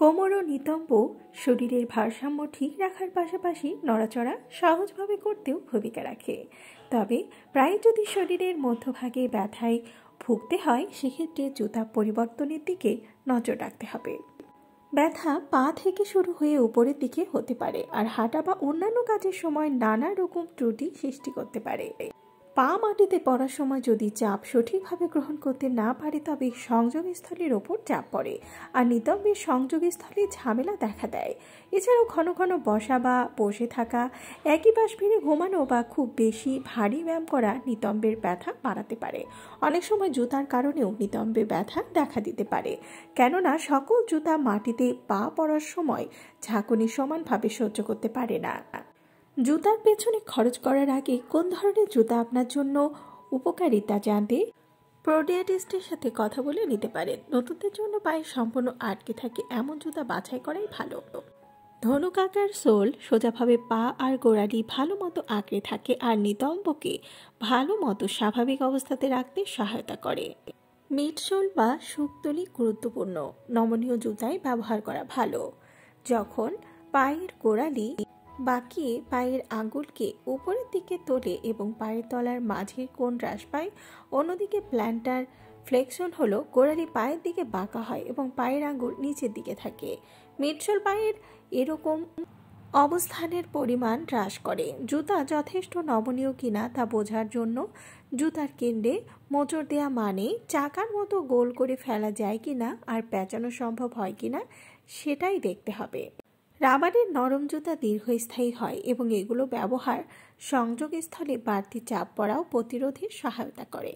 কোমর ও নিতম্ব শরীরের ভারসাম্য ঠিক রাখার পাশাপাশি নড়াচড়া সহজভাবে করতেও ভূমিকা রাখে তবে প্রায় যদি শরীরের মধ্যভাগে ব্যথায় ভুগতে হয় সেক্ষেত্রে জুতা পরিবর্তনের দিকে নজর রাখতে হবে ব্যথা পা থেকে শুরু হয়ে উপরের দিকে হতে পারে আর হাঁটা বা অন্যান্য কাজের সময় নানা রকম ত্রুটি সৃষ্টি করতে পারে পা মাটিতে পড়ার সময় যদি চাপ সঠিকভাবে গ্রহণ করতে না পারে তবে সংযোগস্থলীর ওপর চাপ পড়ে আর নিতম্বের সংযোগস্থলে ঝামেলা দেখা দেয় এছাড়াও ঘন ঘন বসা বা বসে থাকা একই বাস ফিরে ঘুমানো বা খুব বেশি ভারী ব্যায়াম করা নিতম্বের ব্যথা বাড়াতে পারে অনেক সময় জুতার কারণেও নিতম্বে ব্যথা দেখা দিতে পারে কেননা সকল জুতা মাটিতে পা পড়ার সময় ঝাঁকুনি সমানভাবে সহ্য করতে পারে না জুতার পেছনে খরচ করার আগে কোন ধরনের জুতা আপনার জন্য উপকারী তা জানতে প্রোডিয়াটিস্টের সাথে কথা বলে নিতে পারেন নতুনদের জন্য পায়ে সম্পূর্ণ আটকে থাকে এমন জুতা বাছাই করাই ভালো কাকার সোল সোজাভাবে পা আর গোড়ালি ভালো মতো আঁকড়ে থাকে আর নিতম্বকে ভালো মতো স্বাভাবিক অবস্থাতে রাখতে সহায়তা করে মিট সোল বা শুকতলি গুরুত্বপূর্ণ নমনীয় জুতাই ব্যবহার করা ভালো যখন পায়ের গোড়ালি বাঁকিয়ে পায়ের আঙুলকে উপরের দিকে তোলে এবং পায়ের তলার মাঝের কোন হ্রাস পায় অন্যদিকে প্ল্যান্টার ফ্লেকশন হলো গোড়ালি পায়ের দিকে বাঁকা হয় এবং পায়ের আঙুল নিচের দিকে থাকে মিটসল পায়ের এরকম অবস্থানের পরিমাণ হ্রাস করে জুতা যথেষ্ট নমনীয় কিনা তা বোঝার জন্য জুতার কেন্দ্রে মোচড় দেয়া মানে চাকার মতো গোল করে ফেলা যায় কিনা আর পেঁচানো সম্ভব হয় কিনা সেটাই দেখতে হবে রাবারের নরম জুতা দীর্ঘস্থায়ী হয় এবং এগুলো ব্যবহার সংযোগস্থলে বাড়তি চাপ পড়াও প্রতিরোধে সহায়তা করে